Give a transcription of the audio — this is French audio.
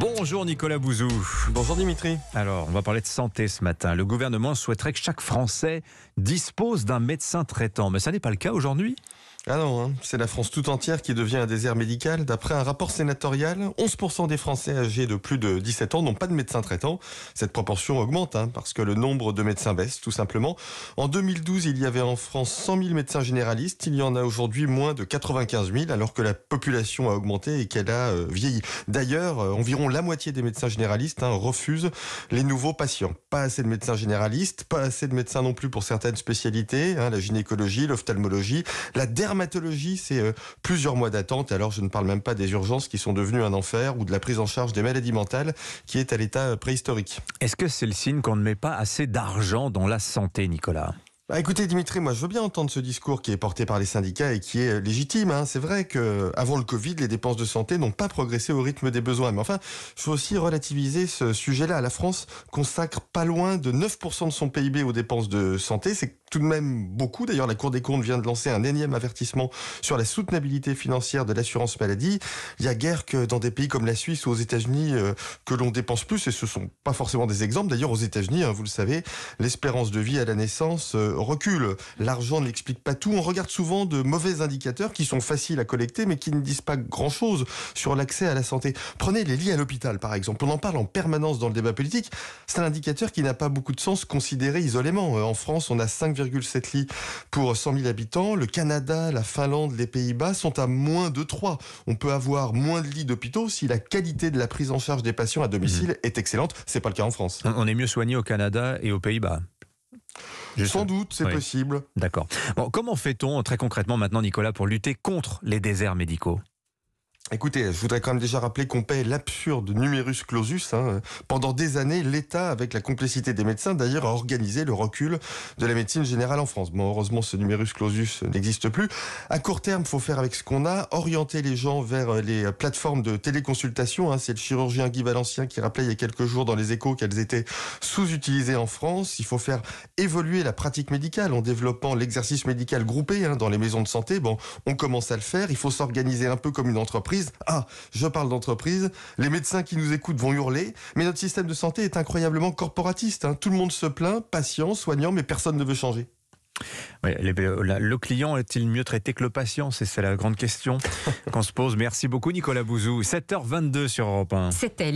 Bonjour Nicolas Bouzou. Bonjour Dimitri. Alors, on va parler de santé ce matin. Le gouvernement souhaiterait que chaque Français dispose d'un médecin traitant, mais ça n'est pas le cas aujourd'hui ah non, hein. c'est la France tout entière qui devient un désert médical. D'après un rapport sénatorial, 11% des Français âgés de plus de 17 ans n'ont pas de médecin traitant. Cette proportion augmente hein, parce que le nombre de médecins baisse tout simplement. En 2012, il y avait en France 100 000 médecins généralistes. Il y en a aujourd'hui moins de 95 000 alors que la population a augmenté et qu'elle a euh, vieilli. D'ailleurs, euh, environ la moitié des médecins généralistes hein, refusent les nouveaux patients. Pas assez de médecins généralistes, pas assez de médecins non plus pour certaines spécialités, hein, la gynécologie, l'ophtalmologie, la dermatologie dermatologie, c'est euh, plusieurs mois d'attente. Alors, je ne parle même pas des urgences qui sont devenues un enfer ou de la prise en charge des maladies mentales qui est à l'état euh, préhistorique. Est-ce que c'est le signe qu'on ne met pas assez d'argent dans la santé, Nicolas bah, écoutez Dimitri, moi je veux bien entendre ce discours qui est porté par les syndicats et qui est légitime. Hein. C'est vrai que avant le Covid, les dépenses de santé n'ont pas progressé au rythme des besoins. Mais enfin, il faut aussi relativiser ce sujet-là. La France consacre pas loin de 9% de son PIB aux dépenses de santé. C'est tout de même beaucoup. D'ailleurs, la Cour des comptes vient de lancer un énième avertissement sur la soutenabilité financière de l'assurance maladie. Il y a guère que dans des pays comme la Suisse ou aux États-Unis euh, que l'on dépense plus. Et ce sont pas forcément des exemples. D'ailleurs, aux États-Unis, hein, vous le savez, l'espérance de vie à la naissance euh, recule L'argent ne l'explique pas tout. On regarde souvent de mauvais indicateurs qui sont faciles à collecter mais qui ne disent pas grand-chose sur l'accès à la santé. Prenez les lits à l'hôpital par exemple. On en parle en permanence dans le débat politique. C'est un indicateur qui n'a pas beaucoup de sens considéré isolément. Euh, en France, on a 5,7 lits pour 100 000 habitants. Le Canada, la Finlande, les Pays-Bas sont à moins de 3. On peut avoir moins de lits d'hôpitaux si la qualité de la prise en charge des patients à domicile mmh. est excellente. C'est pas le cas en France. On est mieux soigné au Canada et aux Pays-Bas. Sans doute, c'est possible. D'accord. comment fait-on très concrètement maintenant, Nicolas, pour lutter contre les déserts médicaux Écoutez, je voudrais quand même déjà rappeler qu'on paie l'absurde numerus clausus. Hein. Pendant des années, l'État, avec la complicité des médecins, d'ailleurs, a organisé le recul de la médecine générale en France. Bon, heureusement, ce numerus clausus n'existe plus. À court terme, faut faire avec ce qu'on a, orienter les gens vers euh, les plateformes de téléconsultation. Hein. C'est le chirurgien Guy Valencien qui rappelait il y a quelques jours dans les échos qu'elles étaient sous-utilisées en France. Il faut faire évoluer la pratique médicale en développant l'exercice médical groupé hein, dans les maisons de santé. Bon, on commence à le faire. Il faut s'organiser un peu comme une entreprise ah, je parle d'entreprise. Les médecins qui nous écoutent vont hurler, mais notre système de santé est incroyablement corporatiste. Hein. Tout le monde se plaint, patient, soignant, mais personne ne veut changer. Euh, le client est-il mieux traité que le patient C'est la grande question qu'on se pose. Merci beaucoup Nicolas Bouzou. 7h22 sur Europe 1. C'était